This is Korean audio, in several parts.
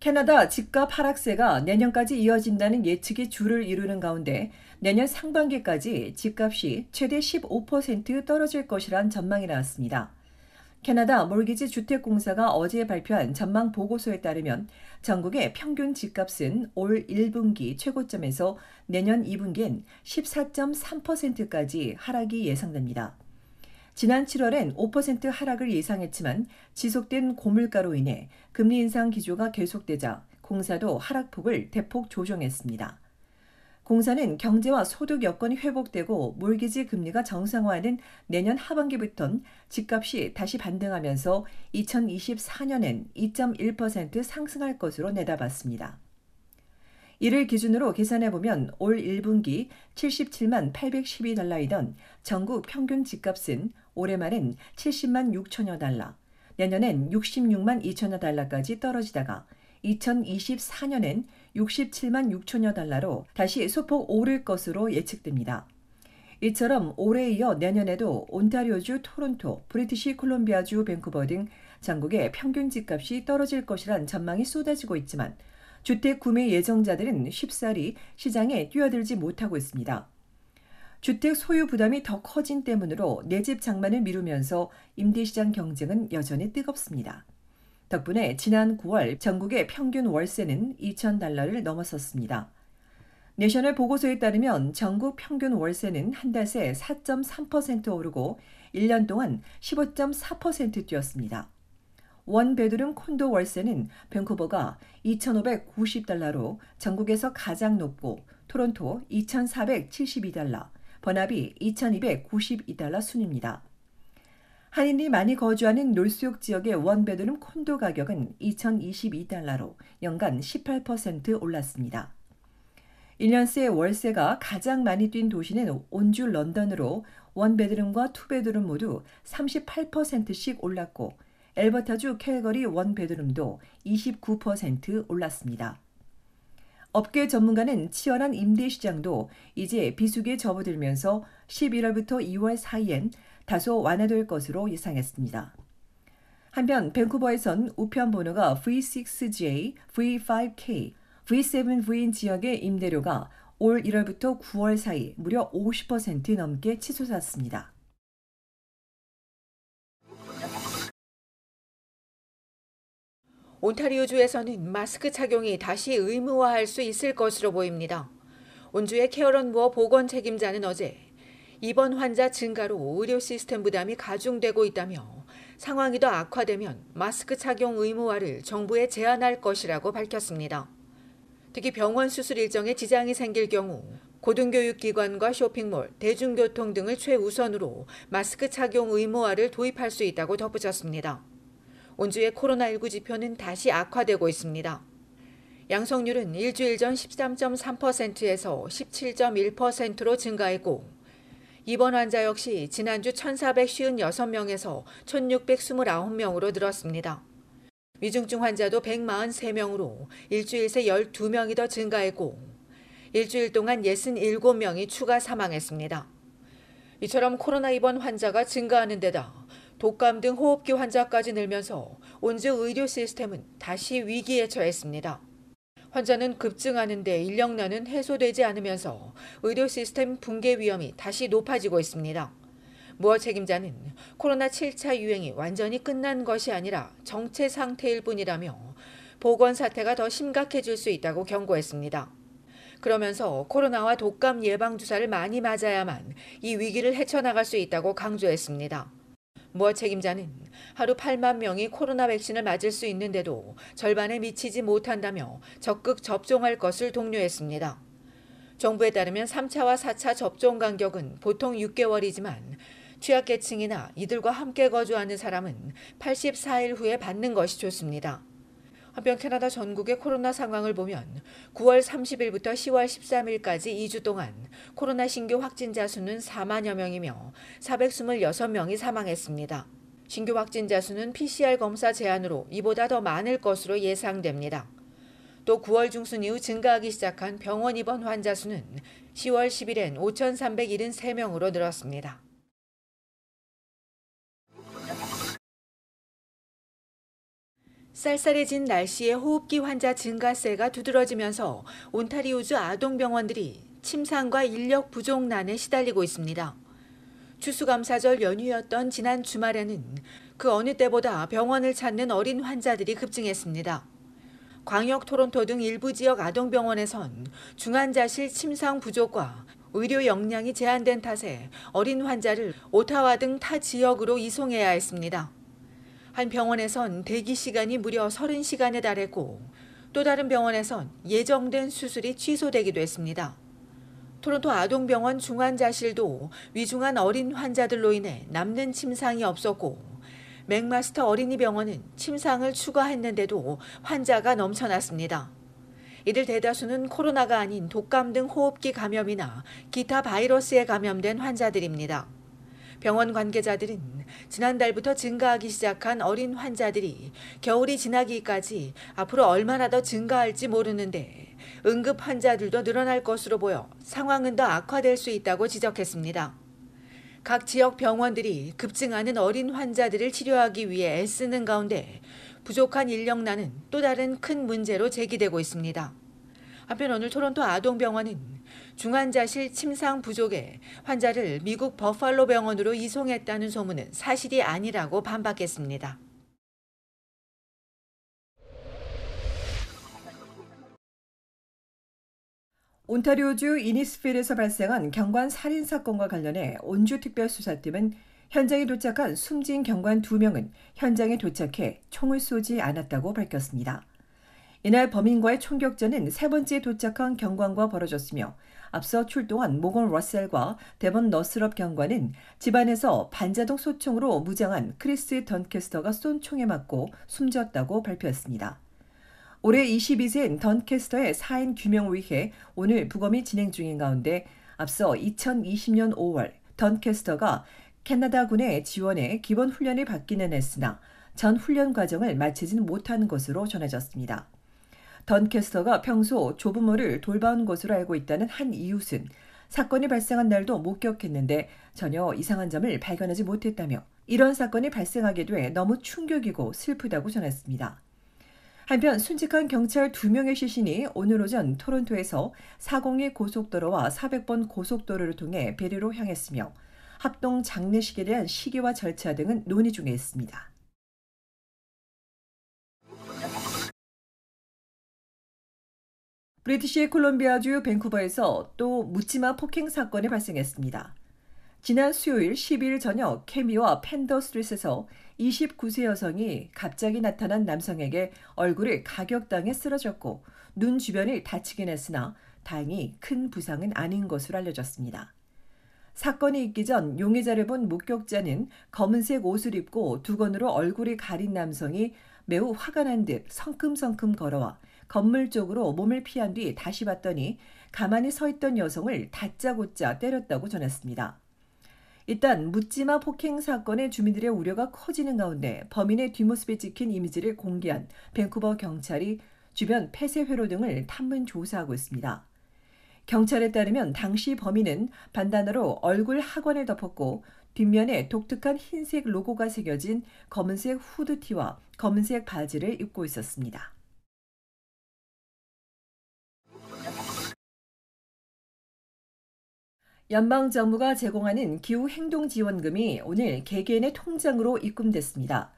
캐나다 집값 하락세가 내년까지 이어진다는 예측이 주를 이루는 가운데 내년 상반기까지 집값이 최대 15% 떨어질 것이란 전망이 나왔습니다. 캐나다 몰기지 주택공사가 어제 발표한 전망 보고서에 따르면 전국의 평균 집값은 올 1분기 최고점에서 내년 2분기엔 14.3%까지 하락이 예상됩니다. 지난 7월엔 5% 하락을 예상했지만 지속된 고물가로 인해 금리 인상 기조가 계속되자 공사도 하락폭을 대폭 조정했습니다. 공사는 경제와 소득 여건이 회복되고 몰기지 금리가 정상화하는 내년 하반기부턴 집값이 다시 반등하면서 2024년엔 2.1% 상승할 것으로 내다봤습니다. 이를 기준으로 계산해보면 올 1분기 77만 812달러이던 전국 평균 집값은 올해 말엔 70만 6천여 달러, 내년엔 66만 2천여 달러까지 떨어지다가 2024년엔 67만 6천여 달러로 다시 소폭 오를 것으로 예측됩니다. 이처럼 올해 이어 내년에도 온타리오주 토론토, 브리티시 콜롬비아주 밴쿠버 등 전국의 평균 집값이 떨어질 것이란 전망이 쏟아지고 있지만 주택 구매 예정자들은 쉽사리 시장에 뛰어들지 못하고 있습니다. 주택 소유 부담이 더 커진 때문으로 내 집 장만을 미루면서 임대시장 경쟁은 여전히 뜨겁습니다. 덕분에 지난 9월 전국의 평균 월세는 2,000달러를 넘어섰습니다. 내셔널 보고서에 따르면 전국 평균 월세는 한 달 새 4.3% 오르고 1년 동안 15.4% 뛰었습니다. 원 베드룸 콘도 월세는 밴쿠버가 2,590달러로 전국에서 가장 높고 토론토 2,472달러, 번합이 2,292달러 순입니다. 한인이 많이 거주하는 놀수욕 지역의 원베드룸 콘도 가격은 2,022달러로 연간 18% 올랐습니다. 1년새 월세가 가장 많이 뛴 도시는 온주 런던으로 원베드룸과 투베드룸 모두 38%씩 올랐고 엘버타주 캘거리 원베드룸도 29% 올랐습니다. 업계 전문가는 치열한 임대 시장도 이제 비수기에 접어들면서 11월부터 2월 사이엔 다소 완화될 것으로 예상했습니다. 한편 밴쿠버에선 우편 번호가 V6J, V5K, V7V인 지역의 임대료가 올 1월부터 9월 사이 무려 50% 넘게 치솟았습니다. 온타리오주에서는 마스크 착용이 다시 의무화할 수 있을 것으로 보입니다. 온주의 케어런 무어 보건 책임자는 어제 입원 환자 증가로 의료 시스템 부담이 가중되고 있다며 상황이 더 악화되면 마스크 착용 의무화를 정부에 제한할 것이라고 밝혔습니다. 특히 병원 수술 일정에 지장이 생길 경우 고등교육기관과 쇼핑몰, 대중교통 등을 최우선으로 마스크 착용 의무화를 도입할 수 있다고 덧붙였습니다. 온주의 코로나19 지표는 다시 악화되고 있습니다. 양성률은 일주일 전 13.3%에서 17.1%로 증가했고 입원 환자 역시 지난주 1,456명에서 1,629명으로 늘었습니다. 위중증 환자도 143명으로 일주일 새 12명이 더 증가했고 일주일 동안 67명이 추가 사망했습니다. 이처럼 코로나 입원 환자가 증가하는 데다 독감 등 호흡기 환자까지 늘면서 온주 의료 시스템은 다시 위기에 처했습니다. 환자는 급증하는데 인력난은 해소되지 않으면서 의료 시스템 붕괴 위험이 다시 높아지고 있습니다. 무어 책임자는 코로나 7차 유행이 완전히 끝난 것이 아니라 정체 상태일 뿐이라며 보건 사태가 더 심각해질 수 있다고 경고했습니다. 그러면서 코로나와 독감 예방 주사를 많이 맞아야만 이 위기를 헤쳐나갈 수 있다고 강조했습니다. 무엇 뭐 책임자는 하루 8만 명이 코로나 백신을 맞을 수 있는데도 절반에 미치지 못한다며 적극 접종할 것을 독려했습니다. 정부에 따르면 3차와 4차 접종 간격은 보통 6개월이지만 취약계층이나 이들과 함께 거주하는 사람은 84일 후에 받는 것이 좋습니다. 한편 캐나다 전국의 코로나 상황을 보면 9월 30일부터 10월 13일까지 2주 동안 코로나 신규 확진자 수는 4만여 명이며 426명이 사망했습니다. 신규 확진자 수는 PCR 검사 제한으로 이보다 더 많을 것으로 예상됩니다. 또 9월 중순 이후 증가하기 시작한 병원 입원 환자 수는 10월 10일엔 5,373명으로 늘었습니다. 쌀쌀해진 날씨에 호흡기 환자 증가세가 두드러지면서 온타리오주 아동병원들이 침상과 인력 부족난에 시달리고 있습니다. 추수감사절 연휴였던 지난 주말에는 그 어느 때보다 병원을 찾는 어린 환자들이 급증했습니다. 광역 토론토 등 일부 지역 아동병원에선 중환자실 침상 부족과 의료 역량이 제한된 탓에 어린 환자를 오타와 등 타 지역으로 이송해야 했습니다. 한 병원에선 대기 시간이 무려 30시간에 달했고 또 다른 병원에선 예정된 수술이 취소되기도 했습니다. 토론토 아동병원 중환자실도 위중한 어린 환자들로 인해 남는 침상이 없었고 맥마스터 어린이병원은 침상을 추가했는데도 환자가 넘쳐났습니다. 이들 대다수는 코로나가 아닌 독감 등 호흡기 감염이나 기타 바이러스에 감염된 환자들입니다. 병원 관계자들은 지난달부터 증가하기 시작한 어린 환자들이 겨울이 지나기까지 앞으로 얼마나 더 증가할지 모르는데 응급 환자들도 늘어날 것으로 보여 상황은 더 악화될 수 있다고 지적했습니다. 각 지역 병원들이 급증하는 어린 환자들을 치료하기 위해 애쓰는 가운데 부족한 인력난은 또 다른 큰 문제로 제기되고 있습니다. 한편 오늘 토론토 아동병원은 중환자실 침상 부족에 환자를 미국 버팔로 병원으로 이송했다는 소문은 사실이 아니라고 반박했습니다. 온타리오주 이니스필에서 발생한 경관 살인 사건과 관련해 온주특별수사팀은 현장에 도착한 숨진 경관 2명은 현장에 도착해 총을 쏘지 않았다고 밝혔습니다. 이날 범인과의 총격전은 세 번째 도착한 경관과 벌어졌으며 앞서 출동한 모건 러셀과 대번 너스럽 경관은 집안에서 반자동 소총으로 무장한 크리스 던캐스터가 쏜 총에 맞고 숨졌다고 발표했습니다. 올해 22세인 던캐스터의 사인 규명을 위해 오늘 부검이 진행 중인 가운데 앞서 2020년 5월 던캐스터가 캐나다군의 지원에 기본 훈련을 받기는 했으나 전 훈련 과정을 마치진 못한 것으로 전해졌습니다. 던캐스터가 평소 조부모를 돌봐온 것으로 알고 있다는 한 이웃은 사건이 발생한 날도 목격했는데 전혀 이상한 점을 발견하지 못했다며 이런 사건이 발생하게 돼 너무 충격이고 슬프다고 전했습니다. 한편 순직한 경찰 2명의 시신이 오늘 오전 토론토에서 402 고속도로와 400번 고속도로를 통해 베리로 향했으며 합동 장례식에 대한 시기와 절차 등은 논의 중에 있습니다. 브리티시 콜롬비아주 밴쿠버에서 또 묻지마 폭행 사건이 발생했습니다. 지난 수요일 10일 저녁 케미와 팬더 스트릿에서 29세 여성이 갑자기 나타난 남성에게 얼굴을 가격당해 쓰러졌고 눈 주변을 다치긴 했으나 다행히 큰 부상은 아닌 것으로 알려졌습니다. 사건이 있기 전 용의자를 본 목격자는 검은색 옷을 입고 두건으로 얼굴이 가린 남성이 매우 화가 난 듯 성큼성큼 걸어와 건물 쪽으로 몸을 피한 뒤 다시 봤더니 가만히 서 있던 여성을 다짜고짜 때렸다고 전했습니다. 일단 묻지마 폭행 사건의 주민들의 우려가 커지는 가운데 범인의 뒷모습이 찍힌 이미지를 공개한 밴쿠버 경찰이 주변 폐쇄 회로 등을 탐문 조사하고 있습니다. 경찰에 따르면 당시 범인은 반단어로 얼굴 하관을 덮었고 뒷면에 독특한 흰색 로고가 새겨진 검은색 후드티와 검은색 바지를 입고 있었습니다. 연방 정부가 제공하는 기후 행동 지원금이 오늘 개개인의 통장으로 입금됐습니다.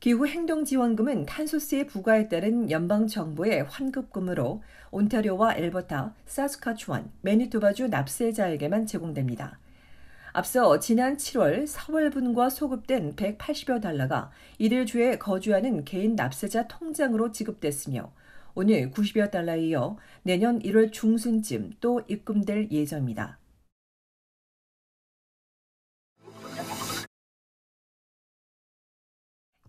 기후 행동 지원금은 탄소세 부과에 따른 연방 정부의 환급금으로 온타리오와 엘버타, 사스카추안, 매니토바주 납세자에게만 제공됩니다. 앞서 지난 7월 4월분과 소급된 180여 달러가 이들 주에 거주하는 개인 납세자 통장으로 지급됐으며 오늘 90여 달러에 이어 내년 1월 중순쯤 또 입금될 예정입니다.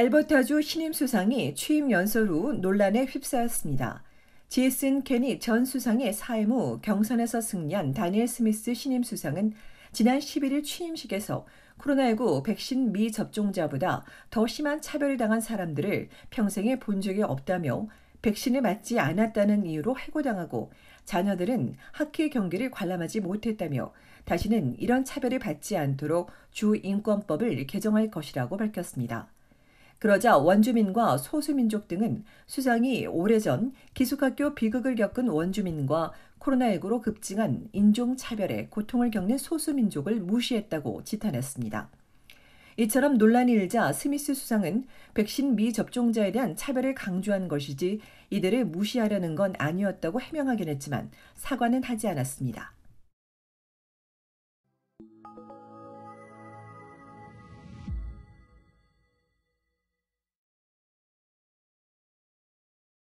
엘버타주 신임 수상이 취임 연설 후 논란에 휩싸였습니다. 제슨 케니 전 수상의 사임 후 경선에서 승리한 다니엘 스미스 신임 수상은 지난 11일 취임식에서 코로나19 백신 미접종자보다 더 심한 차별을 당한 사람들을 평생에 본 적이 없다며 백신을 맞지 않았다는 이유로 해고당하고 자녀들은 학회 경기를 관람하지 못했다며 다시는 이런 차별을 받지 않도록 주인권법을 개정할 것이라고 밝혔습니다. 그러자 원주민과 소수민족 등은 수상이 오래전 기숙학교 비극을 겪은 원주민과 코로나19로 급증한 인종차별에 고통을 겪는 소수민족을 무시했다고 지탄했습니다. 이처럼 논란이 일자 스미스 수상은 백신 미접종자에 대한 차별을 강조한 것이지 이들을 무시하려는 건 아니었다고 해명하긴 했지만 사과는 하지 않았습니다.